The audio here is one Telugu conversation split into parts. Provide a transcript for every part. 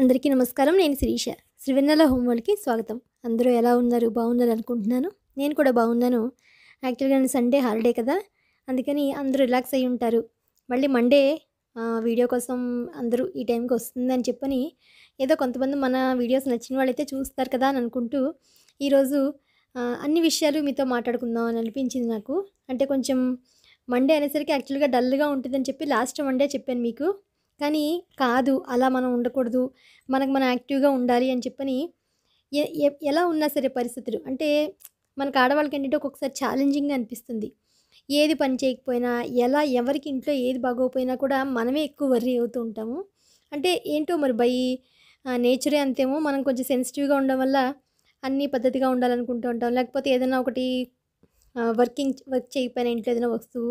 అందరికీ నమస్కారం నేను శిరీష శ్రీవెన్నెల హోంవర్క్కి స్వాగతం అందరూ ఎలా ఉన్నారు బాగున్నారు అనుకుంటున్నాను నేను కూడా బాగున్నాను యాక్చువల్గా నేను సండే హాలిడే కదా అందుకని అందరూ రిలాక్స్ అయి ఉంటారు మళ్ళీ మండే వీడియో కోసం అందరూ ఈ టైంకి వస్తుందని చెప్పని ఏదో కొంతమంది మన వీడియోస్ నచ్చిన వాళ్ళైతే చూస్తారు కదా అని అనుకుంటూ ఈరోజు అన్ని విషయాలు మీతో మాట్లాడుకుందాం అని అనిపించింది నాకు అంటే కొంచెం మండే అనేసరికి యాక్చువల్గా డల్గా ఉంటుందని చెప్పి లాస్ట్ మండే చెప్పాను మీకు కానీ కాదు అలా మనం ఉండకూడదు మనకు మనం యాక్టివ్గా ఉండాలి అని చెప్పని ఎలా ఉన్నా సరే పరిస్థితులు అంటే మనకు ఆడవాళ్ళకి ఏంటంటే ఒక్కొక్కసారి ఛాలెంజింగ్ అనిపిస్తుంది ఏది పని చేయకపోయినా ఎలా ఎవరికి ఇంట్లో ఏది బాగోకపోయినా కూడా మనమే ఎక్కువ వర్రీ అవుతూ ఉంటాము అంటే ఏంటో మరి బై నేచరే అంతేమో మనం కొంచెం సెన్సిటివ్గా ఉండడం వల్ల అన్నీ పద్ధతిగా ఉండాలనుకుంటూ ఉంటాం లేకపోతే ఏదైనా ఒకటి వర్కింగ్ వర్క్ చేయకపోయినా ఇంట్లో ఏదైనా వస్తువు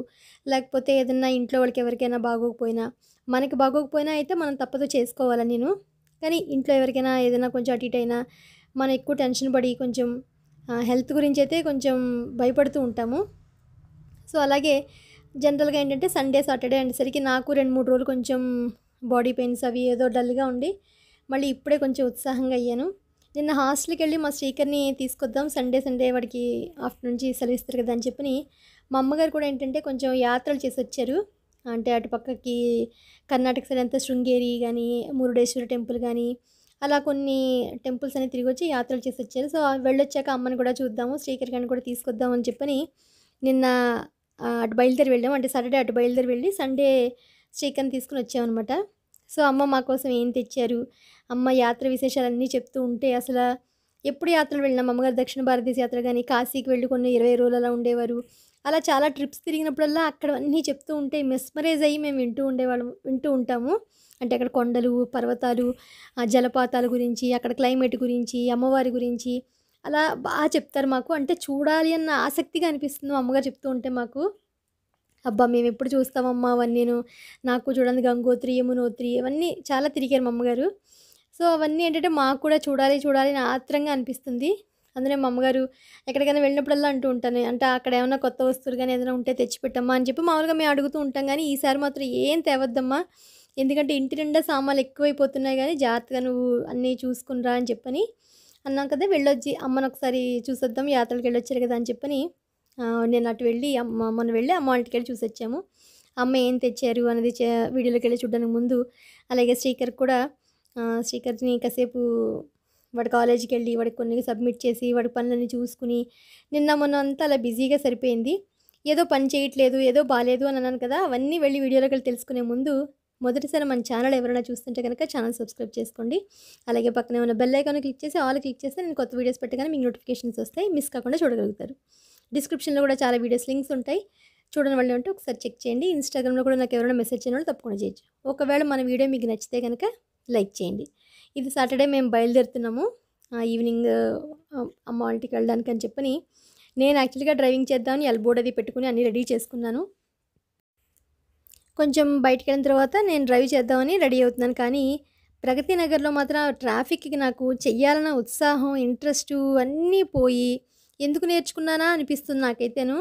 లేకపోతే ఏదైనా ఇంట్లో వాళ్ళకి ఎవరికైనా బాగోకపోయినా మనకి బాగోకపోయినా అయితే మనం తప్పదు చేసుకోవాలని నేను కానీ ఇంట్లో ఎవరికైనా ఏదైనా కొంచెం అటు ఇటు అయినా మనం ఎక్కువ టెన్షన్ పడి కొంచెం హెల్త్ గురించి అయితే కొంచెం భయపడుతూ ఉంటాము సో అలాగే జనరల్గా ఏంటంటే సండే సాటర్డే అనేసరికి నాకు రెండు మూడు రోజులు కొంచెం బాడీ పెయిన్స్ అవి ఏదో డల్గా ఉండి మళ్ళీ ఇప్పుడే కొంచెం ఉత్సాహంగా అయ్యాను నిన్న హాస్టల్కి వెళ్ళి మా స్పీకర్ని తీసుకొద్దాం సండే సండే వాడికి ఆఫ్టర్ నుంచి సెలవు ఇస్తారు కదా అని చెప్పని మా అమ్మగారు కూడా ఏంటంటే కొంచెం యాత్రలు చేసి వచ్చారు అంటే అటు పక్కకి కర్ణాటక సైడ్ అంతా శృంగేరి కానీ మురుడేశ్వర టెంపుల్ కానీ అలా కొన్ని టెంపుల్స్ అనేవి తిరిగి వచ్చి యాత్రలు చేసి వచ్చారు సో వెళ్ళొచ్చాక అమ్మని కూడా చూద్దాము స్పీకర్ కానీ కూడా తీసుకొద్దాం అని చెప్పని నిన్న అటు బయలుదేరి వెళ్ళాము అంటే సాటర్డే అటు బయలుదేరి వెళ్ళి సండే స్టీకర్ని తీసుకుని వచ్చామన్నమాట సో అమ్మ మా కోసం ఏం తెచ్చారు అమ్మ యాత్ర విశేషాలన్నీ చెప్తూ ఉంటే అసలు ఎప్పుడు యాత్రలు వెళ్ళినాం అమ్మగారు దక్షిణ భారతదేశ యాత్ర కానీ కాశీకి వెళ్ళి కొన్ని ఇరవై రోజులు అలా ఉండేవారు అలా చాలా ట్రిప్స్ తిరిగినప్పుడల్లా అక్కడ అన్నీ చెప్తూ ఉంటే మెస్మరైజ్ అయ్యి మేము వింటూ ఉండేవాళ్ళం వింటూ ఉంటాము అంటే అక్కడ కొండలు పర్వతాలు ఆ జలపాతాల గురించి అక్కడ క్లైమేట్ గురించి అమ్మవారి గురించి అలా బాగా చెప్తారు మాకు అంటే చూడాలి అన్న ఆసక్తిగా అనిపిస్తుంది అమ్మగారు చెప్తూ ఉంటే మాకు అబ్బా మేము ఎప్పుడు చూస్తామమ్మా అవన్నీ నేను నాకు చూడండి గంగోత్రి యమునోత్రి ఇవన్నీ చాలా తిరిగారు మా అమ్మగారు సో అవన్నీ ఏంటంటే మాకు కూడా చూడాలి చూడాలి అని ఆత్రంగా అనిపిస్తుంది అందులో మా అమ్మగారు ఎక్కడికైనా వెళ్ళినప్పుడల్లా అంటూ ఉంటాను అంటే అక్కడ ఏమైనా కొత్త వస్తువులు కానీ ఏదైనా ఉంటే తెచ్చిపెట్టమ్మా అని చెప్పి మామూలుగా మేము అడుగుతూ ఉంటాం కానీ ఈసారి మాత్రం ఏం తేవద్దమ్మా ఎందుకంటే ఇంటి నిండా సామాన్లు ఎక్కువైపోతున్నాయి కానీ జాగ్రత్తగా నువ్వు అన్నీ చూసుకుని రా అని చెప్పని అన్నాం కదా వెళ్ళొచ్చి అమ్మను ఒకసారి చూసొద్దాం యాత్రలకు వెళ్ళొచ్చారు కదా అని చెప్పని నేను అటు వెళ్ళి అమ్మ మొన్న వెళ్ళి అమ్మ వాళ్ళకి వెళ్ళి చూసి వచ్చాము అమ్మ ఏం తెచ్చారు అనేది వీడియోలోకి వెళ్ళి చూడడానికి ముందు అలాగే స్టీకర్ కూడా స్టీకర్ని కాసేపు వాడి కాలేజీకి వెళ్ళి వాడికి కొన్ని సబ్మిట్ చేసి వాడి పనులన్నీ చూసుకుని నిన్న మొన్న అంతా అలా బిజీగా సరిపోయింది ఏదో పని చేయట్లేదు ఏదో బాగాలేదు అని అన్నాను కదా అవన్నీ వెళ్ళి వీడియోలోకి వెళ్ళి తెలుసుకునే ముందు మొదటిసారి మన ఛానల్ ఎవరైనా చూస్తుంటే కనుక ఛానల్ సబ్స్క్రైబ్ చేసుకోండి అలాగే పక్కన ఏమైనా బెల్ ఐకాన్ క్లిక్ చేసి ఆల్ క్లిక్ చేస్తే నేను కొత్త వీడియోస్ పెట్టగానే మీకు నోటిఫికేషన్స్ వస్తాయి మిస్ కాకుండా చూడగలుగుతారు డిస్క్రిప్షన్లో కూడా చాలా వీడియోస్ లింక్స్ ఉంటాయి చూడని వాళ్ళు ఉంటే ఒకసారి చెక్ చేయండి ఇన్స్టాగ్రామ్లో కూడా నాకు ఎవరైనా మెసేజ్ చేయడం తప్పకుండా చేయొచ్చు ఒకవేళ మన వీడియో మీకు నచ్చితే కనుక లైక్ చేయండి ఇది సాటర్డే మేము బయలుదేరుతున్నాము ఈవినింగ్ అమ్మ వాళ్ళకి వెళ్ళడానికి అని చెప్పని నేను యాక్చువల్గా డ్రైవింగ్ చేద్దామని ఎల్బోర్డ్ అది పెట్టుకుని అన్నీ రెడీ చేసుకున్నాను కొంచెం బయటికి వెళ్ళిన తర్వాత నేను డ్రైవ్ చేద్దామని రెడీ అవుతున్నాను కానీ ప్రగతి నగర్లో మాత్రం ట్రాఫిక్కి నాకు చెయ్యాలన్న ఉత్సాహం ఇంట్రెస్టు అన్నీ పోయి ఎందుకు నేర్చుకున్నానా అనిపిస్తుంది నాకైతేను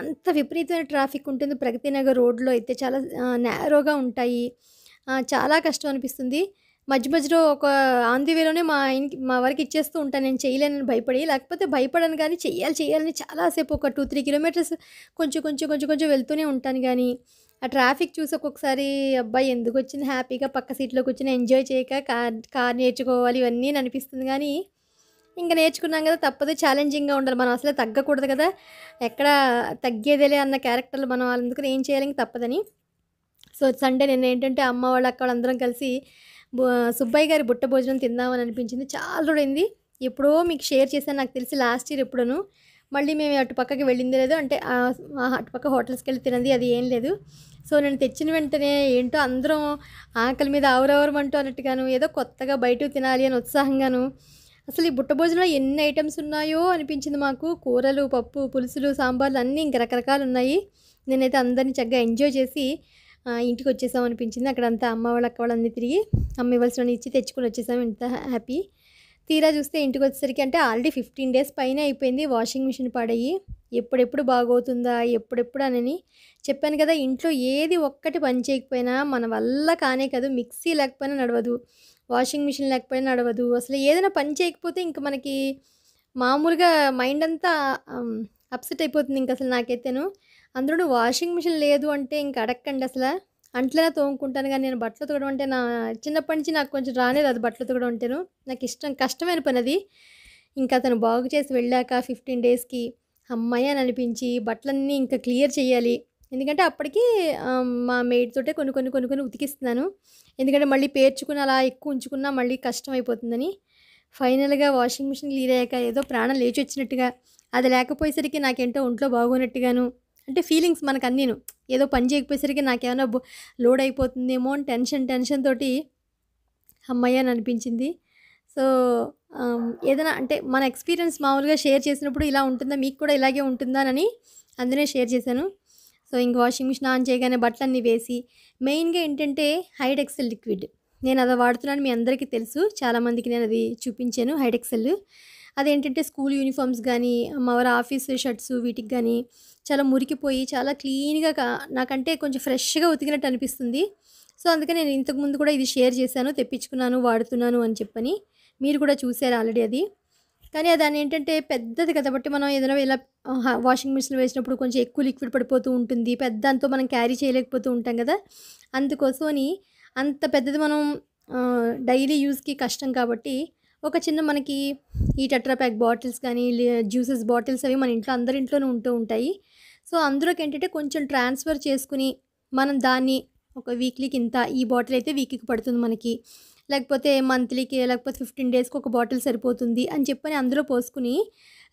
అంత విపరీతమైన ట్రాఫిక్ ఉంటుంది ప్రగతి నగర్ రోడ్లో అయితే చాలా నేరోగా ఉంటాయి చాలా కష్టం అనిపిస్తుంది మధ్య మధ్యలో ఒక ఆందివేలోనే వేలోనే మా ఇంటి మా వరకు ఇచ్చేస్తూ ఉంటాను నేను చేయలేనని భయపడి లేకపోతే భయపడను కానీ చేయాలి చేయాలని చాలాసేపు ఒక టూ త్రీ కిలోమీటర్స్ కొంచెం కొంచెం కొంచెం కొంచెం వెళ్తూనే ఉంటాను కానీ ఆ ట్రాఫిక్ చూసి ఒక్కొక్కసారి అబ్బాయి ఎందుకు వచ్చింది హ్యాపీగా పక్క సీట్లో వచ్చిన ఎంజాయ్ చేయక కార్ కార్ నేర్చుకోవాలి ఇవన్నీ అనిపిస్తుంది కానీ ఇంకా నేర్చుకున్నాం కదా తప్పదు ఛాలెంజింగ్గా ఉండాలి మనం అసలే తగ్గకూడదు కదా ఎక్కడ తగ్గేదేలే అన్న క్యారెక్టర్లు మనం అందుకని ఏం చేయాలి ఇంక తప్పదని సో సండే నేను ఏంటంటే అమ్మ వాళ్ళు అక్క వాళ్ళందరం కలిసి సుబ్బయ్య గారి బుట్ట భోజనం తిందామని అనిపించింది చాలా రోజైంది ఎప్పుడో మీకు షేర్ చేశాను నాకు తెలిసి లాస్ట్ ఇయర్ ఎప్పుడను మళ్ళీ మేము అటు పక్కకి వెళ్ళింది లేదు అంటే అటుపక్క హోటల్స్కి వెళ్ళి తినది అది ఏం లేదు సో నేను తెచ్చిన వెంటనే ఏంటో అందరం ఆకలి మీద ఆవురవరం అంటూ అన్నట్టుగాను ఏదో కొత్తగా బయట తినాలి అని ఉత్సాహంగాను అసలు ఈ బుట్టభోజనంలో ఎన్ని ఐటమ్స్ ఉన్నాయో అనిపించింది మాకు కూరలు పప్పు పులుసులు సాంబార్లు అన్నీ ఇంక రకరకాలు ఉన్నాయి నేనైతే అందరిని చక్కగా ఎంజాయ్ చేసి ఇంటికి వచ్చేసాం అనిపించింది అక్కడ అంతా అమ్మ వాళ్ళ అక్క అన్నీ తిరిగి అమ్మ ఇవ్వాల్సిన ఇచ్చి తెచ్చుకొని వచ్చేసాం ఇంత హ్యాపీ తీరా చూస్తే ఇంటికి వచ్చేసరికి అంటే ఆల్రెడీ ఫిఫ్టీన్ డేస్ పైన అయిపోయింది వాషింగ్ మిషన్ పాడయ్యి ఎప్పుడెప్పుడు బాగవుతుందా ఎప్పుడెప్పుడు అని చెప్పాను కదా ఇంట్లో ఏది ఒక్కటి పని చేయకపోయినా మన వల్ల కానే కాదు మిక్సీ లేకపోయినా నడవదు వాషింగ్ మిషన్ లేకపోయినా నడవదు అసలు ఏదైనా పని చేయకపోతే ఇంక మనకి మామూలుగా మైండ్ అంతా అప్సెట్ అయిపోతుంది ఇంక అసలు నాకైతేను అందులో వాషింగ్ మిషన్ లేదు అంటే ఇంక అడగండి అసలు అంట్లోనే తోముకుంటాను కానీ నేను బట్టలు తొగడం అంటే నా చిన్నప్పటి నుంచి నాకు కొంచెం రానే రాదు బట్టలు తొగడం అంటేను నాకు ఇష్టం కష్టమైన పని అది ఇంకా అతను బాగు చేసి వెళ్ళాక ఫిఫ్టీన్ డేస్కి అమ్మాయి అని అనిపించి బట్టలన్నీ ఇంకా క్లియర్ చేయాలి ఎందుకంటే అప్పటికి మా తోటే కొన్ని కొన్ని కొన్ని కొన్ని ఉతికిస్తున్నాను ఎందుకంటే మళ్ళీ పేర్చుకుని అలా ఎక్కువ ఉంచుకున్నా మళ్ళీ కష్టం అయిపోతుందని ఫైనల్గా వాషింగ్ మిషన్ క్లియర్ అయ్యాక ఏదో ప్రాణం లేచి వచ్చినట్టుగా అది లేకపోయేసరికి నాకేంటో ఒంట్లో బాగోనట్టుగాను అంటే ఫీలింగ్స్ మనకు అన్నీను ఏదో పని చేయకపోయేసరికి నాకేమైనా లోడ్ అయిపోతుందేమో అని టెన్షన్ టెన్షన్ తోటి అమ్మయ్య అని అనిపించింది సో ఏదైనా అంటే మన ఎక్స్పీరియన్స్ మామూలుగా షేర్ చేసినప్పుడు ఇలా ఉంటుందా మీకు కూడా ఇలాగే ఉంటుందానని అందునే షేర్ చేశాను సో ఇంక వాషింగ్ మిషన్ ఆన్ చేయగానే బట్టలన్నీ వేసి మెయిన్గా ఏంటంటే హైడెక్సెల్ లిక్విడ్ నేను అది వాడుతున్నాను మీ అందరికీ తెలుసు చాలామందికి నేను అది చూపించాను హైడెక్సెల్ అదేంటంటే స్కూల్ యూనిఫామ్స్ కానీ వారి ఆఫీస్ షర్ట్స్ వీటికి కానీ చాలా మురికిపోయి చాలా క్లీన్గా నాకంటే కొంచెం ఫ్రెష్గా ఉతికినట్టు అనిపిస్తుంది సో అందుకే నేను ఇంతకుముందు కూడా ఇది షేర్ చేశాను తెప్పించుకున్నాను వాడుతున్నాను అని చెప్పని మీరు కూడా చూసారు ఆల్రెడీ అది కానీ దాని ఏంటంటే పెద్దది కాబట్టి మనం ఏదైనా ఇలా వాషింగ్ మిషన్ వేసినప్పుడు కొంచెం ఎక్కువ లిక్విడ్ పడిపోతూ ఉంటుంది పెద్ద అంతా మనం క్యారీ చేయలేకపోతూ ఉంటాం కదా అందుకోసమని అంత పెద్దది మనం డైలీ యూస్కి కష్టం కాబట్టి ఒక చిన్న మనకి ఈ టెట్రాప్యాక్ బాటిల్స్ కానీ జ్యూసెస్ బాటిల్స్ అవి మన ఇంట్లో అందరి ఇంట్లోనే ఉంటూ ఉంటాయి సో అందులోకి ఏంటంటే కొంచెం ట్రాన్స్ఫర్ చేసుకుని మనం దాన్ని ఒక వీక్లీకి ఇంత ఈ బాటిల్ అయితే వీక్కి పడుతుంది మనకి లేకపోతే మంత్లీకి లేకపోతే ఫిఫ్టీన్ డేస్కి ఒక బాటిల్ సరిపోతుంది అని చెప్పని అందులో పోసుకుని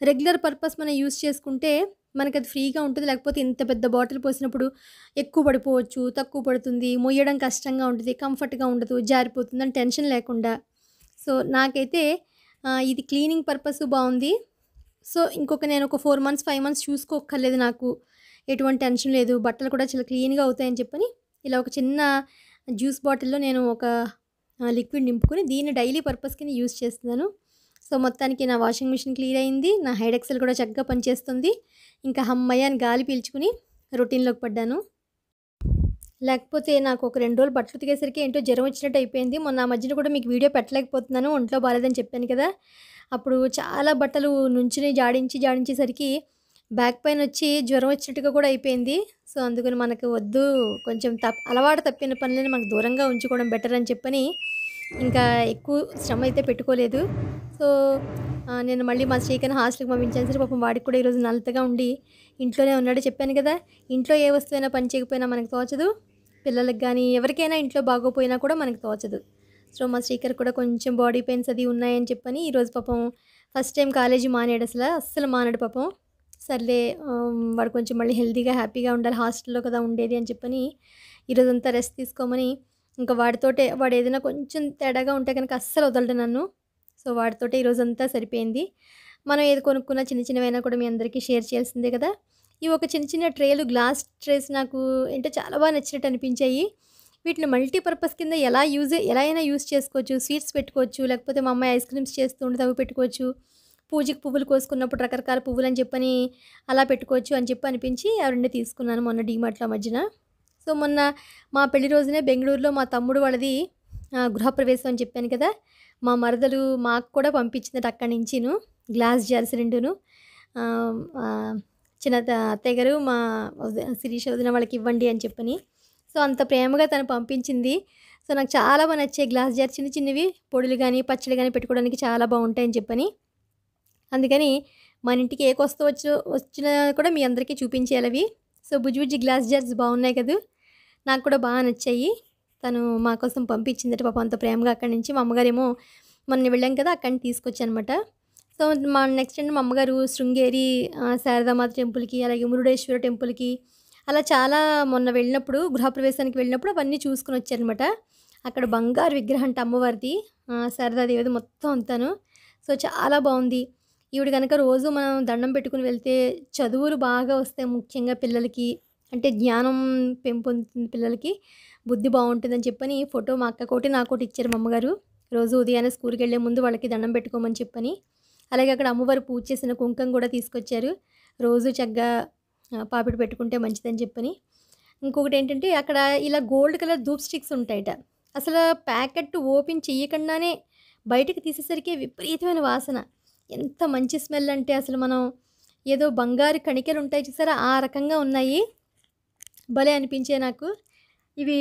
రెగ్యులర్ పర్పస్ మనం యూస్ చేసుకుంటే మనకు అది ఫ్రీగా ఉంటుంది లేకపోతే ఇంత పెద్ద బాటిల్ పోసినప్పుడు ఎక్కువ పడిపోవచ్చు తక్కువ పడుతుంది మొయ్యడం కష్టంగా ఉంటుంది కంఫర్ట్గా ఉండదు జారిపోతుంది అని టెన్షన్ లేకుండా సో నాకైతే ఇది క్లీనింగ్ పర్పస్ బాగుంది సో ఇంకొక నేను ఒక ఫోర్ మంత్స్ ఫైవ్ మంత్స్ చూసుకోక్కర్లేదు నాకు ఎటువంటి టెన్షన్ లేదు బట్టలు కూడా చాలా క్లీన్గా అవుతాయని చెప్పని ఇలా ఒక చిన్న జ్యూస్ బాటిల్లో నేను ఒక లిక్విడ్ నింపుకొని దీన్ని డైలీ పర్పస్ కింద యూస్ చేస్తున్నాను సో మొత్తానికి నా వాషింగ్ మిషన్ క్లియర్ అయింది నా హెడ్ కూడా చక్కగా పనిచేస్తుంది ఇంకా అమ్మయ్య గాలి పీల్చుకుని రొటీన్లోకి పడ్డాను లేకపోతే నాకు ఒక రెండు రోజులు బట్టలు ఉతికేసరికి ఏంటో జ్వరం వచ్చినట్టు అయిపోయింది మొన్న ఆ మధ్యన కూడా మీకు వీడియో పెట్టలేకపోతున్నాను ఒంట్లో బాగాలేదని చెప్పాను కదా అప్పుడు చాలా బట్టలు నుంచి జాడించి జాడించేసరికి బ్యాక్ పైన వచ్చి జ్వరం వచ్చినట్టుగా కూడా అయిపోయింది సో అందుకని మనకు వద్దు కొంచెం తప్ అలవాటు తప్పిన పనులని మనకు దూరంగా ఉంచుకోవడం బెటర్ అని చెప్పని ఇంకా ఎక్కువ శ్రమ అయితే పెట్టుకోలేదు సో నేను మళ్ళీ మా శ్రీకన్ హాస్టల్కి పంపించాను సరే పాపం వాడికి కూడా ఈరోజు నల్లతగా ఉండి ఇంట్లోనే ఉన్నాడు చెప్పాను కదా ఇంట్లో ఏ వస్తువైనా పని చేయకపోయినా మనకు తోచదు పిల్లలకు కానీ ఎవరికైనా ఇంట్లో బాగోపోయినా కూడా మనకు తోచదు సో మా శ్రీకర్ కూడా కొంచెం బాడీ పెయిన్స్ అది ఉన్నాయని చెప్పని ఈరోజు పాపం ఫస్ట్ టైం కాలేజీ మానేడు అసలు అస్సలు మానాడు పాపం సర్లే వాడు కొంచెం మళ్ళీ హెల్తీగా హ్యాపీగా ఉండాలి హాస్టల్లో కదా ఉండేది అని చెప్పని ఈరోజంతా రెస్ట్ తీసుకోమని ఇంకా వాడితోటే వాడు ఏదైనా కొంచెం తేడాగా ఉంటే కనుక అస్సలు వదలడు నన్ను సో వాడితోటే ఈరోజంతా సరిపోయింది మనం ఏది కొనుక్కున్న చిన్న చిన్నవైనా కూడా మీ అందరికీ షేర్ చేయాల్సిందే కదా ఈ ఒక చిన్న చిన్న ట్రేలు గ్లాస్ ట్రేస్ నాకు అంటే చాలా బాగా నచ్చినట్టు అనిపించాయి వీటిని మల్టీపర్పస్ కింద ఎలా యూజ్ ఎలా అయినా యూజ్ చేసుకోవచ్చు స్వీట్స్ పెట్టుకోవచ్చు లేకపోతే మా అమ్మాయి ఐస్ క్రీమ్స్ చేస్తూ ఉంటే అవి పెట్టుకోవచ్చు పూజకి పువ్వులు కోసుకున్నప్పుడు రకరకాల పువ్వులు అని చెప్పని అలా పెట్టుకోవచ్చు అని చెప్పి అనిపించి ఆ రెండు తీసుకున్నాను మొన్న డీమార్ట్లో మధ్యన సో మొన్న మా పెళ్లి రోజునే బెంగళూరులో మా తమ్ముడు వాళ్ళది గృహప్రవేశం అని చెప్పాను కదా మా మరదలు మాకు కూడా పంపించింది అక్కడి నుంచిను గ్లాస్ జార్స్ రెండును చిన్న అత్తయ్య గారు మా శిరీష్ వదిన వాళ్ళకి ఇవ్వండి అని చెప్పని సో అంత ప్రేమగా తను పంపించింది సో నాకు చాలా బాగా నచ్చాయి గ్లాస్ జార్ చిన్న చిన్నవి పొడులు కానీ పచ్చడి కానీ పెట్టుకోవడానికి చాలా బాగుంటాయని చెప్పని అందుకని మన ఇంటికి ఏ కొస్త వచ్చి వచ్చినా కూడా మీ అందరికీ చూపించేయాలి అవి సో బుజ్జి బుజ్జి గ్లాస్ జార్స్ బాగున్నాయి కదా నాకు కూడా బాగా నచ్చాయి తను మా కోసం పంపించిందట పాప అంత ప్రేమగా అక్కడి నుంచి మా అమ్మగారేమో మొన్న వెళ్ళాం కదా అక్కడి నుంచి తీసుకొచ్చానమాట సో మా నెక్స్ట్ అండ్ మా అమ్మగారు శృంగేరి శారదామాత టెంపుల్కి అలాగే మురుడేశ్వర టెంపుల్కి అలా చాలా మొన్న వెళ్ళినప్పుడు గృహప్రవేశానికి వెళ్ళినప్పుడు అవన్నీ చూసుకుని వచ్చారనమాట అక్కడ బంగారు విగ్రహం అంటే అమ్మవారిది శారదాదేవిది మొత్తం అంతాను సో చాలా బాగుంది ఈవిడ కనుక రోజు మనం దండం పెట్టుకుని వెళ్తే చదువులు బాగా వస్తాయి ముఖ్యంగా పిల్లలకి అంటే జ్ఞానం పెంపొందుతుంది పిల్లలకి బుద్ధి బాగుంటుందని చెప్పని ఫోటో మా అక్కకోటి కోటి నా కోటి ఇచ్చారు మా అమ్మగారు రోజు ఉదయాన్నే స్కూల్కి వెళ్ళే ముందు వాళ్ళకి దండం పెట్టుకోమని చెప్పని అలాగే అక్కడ అమ్మవారు పూజ చేసిన కుంకం కూడా తీసుకొచ్చారు రోజు చక్కగా పాపిడి పెట్టుకుంటే మంచిదని చెప్పని ఇంకొకటి ఏంటంటే అక్కడ ఇలా గోల్డ్ కలర్ ధూప్ స్టిక్స్ ఉంటాయట అసలు ప్యాకెట్ ఓపెన్ చేయకుండానే బయటకు తీసేసరికి విపరీతమైన వాసన ఎంత మంచి స్మెల్ అంటే అసలు మనం ఏదో బంగారు కణికలు ఉంటాయి చూసారా ఆ రకంగా ఉన్నాయి భలే అనిపించే నాకు ఇవి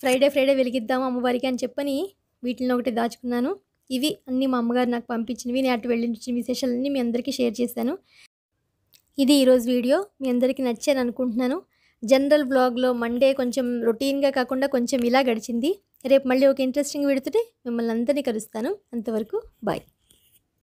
ఫ్రైడే ఫ్రైడే వెలిగిద్దాము అమ్మవారికి అని చెప్పని వీటిని ఒకటి దాచుకున్నాను ఇవి అన్నీ మా అమ్మగారు నాకు పంపించినవి నేను అటు వెళ్ళించిన విశేషాలన్నీ మీ అందరికీ షేర్ చేశాను ఇది ఈరోజు వీడియో మీ అందరికీ నచ్చాను అనుకుంటున్నాను జనరల్ బ్లాగ్లో మండే కొంచెం రొటీన్గా కాకుండా కొంచెం ఇలా గడిచింది రేపు మళ్ళీ ఒక ఇంట్రెస్టింగ్ విడుతుంటే మిమ్మల్ని అందరినీ కలుస్తాను అంతవరకు బాయ్